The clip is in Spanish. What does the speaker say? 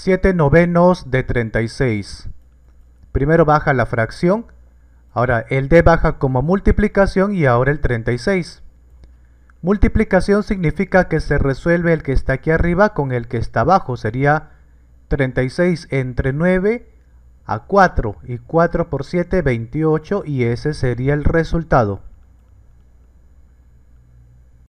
7 novenos de 36. Primero baja la fracción, ahora el D baja como multiplicación y ahora el 36. Multiplicación significa que se resuelve el que está aquí arriba con el que está abajo, sería 36 entre 9 a 4 y 4 por 7, 28 y ese sería el resultado.